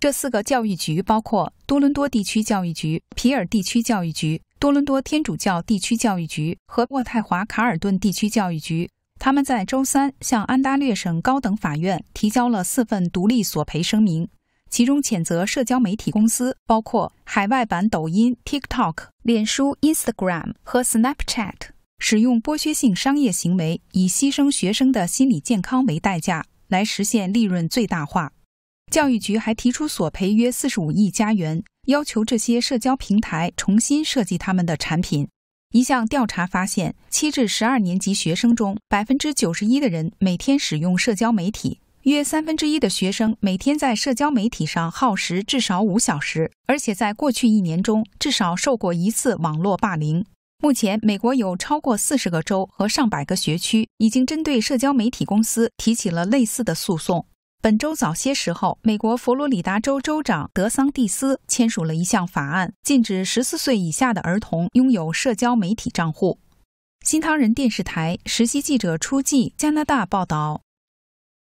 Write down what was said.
这四个教育局包括多伦多地区教育局、皮尔地区教育局、多伦多天主教地区教育局和渥太华卡尔顿地区教育局。他们在周三向安大略省高等法院提交了四份独立索赔声明，其中谴责社交媒体公司，包括海外版抖音 （TikTok）、脸书 （Instagram） 和 Snapchat，使用剥削性商业行为，以牺牲学生的心理健康为代价来实现利润最大化。教育局还提出索赔约四十五亿加元，要求这些社交平台重新设计他们的产品。一项调查发现，七至十二年级学生中，百分之九十一的人每天使用社交媒体，约三分之一的学生每天在社交媒体上耗时至少五小时，而且在过去一年中至少受过一次网络霸凌。目前，美国有超过四十个州和上百个学区已经针对社交媒体公司提起了类似的诉讼。本周早些时候，美国佛罗里达州州长德桑蒂斯签署了一项法案，禁止十四岁以下的儿童拥有社交媒体账户。新唐人电视台实习记者出记加拿大报道。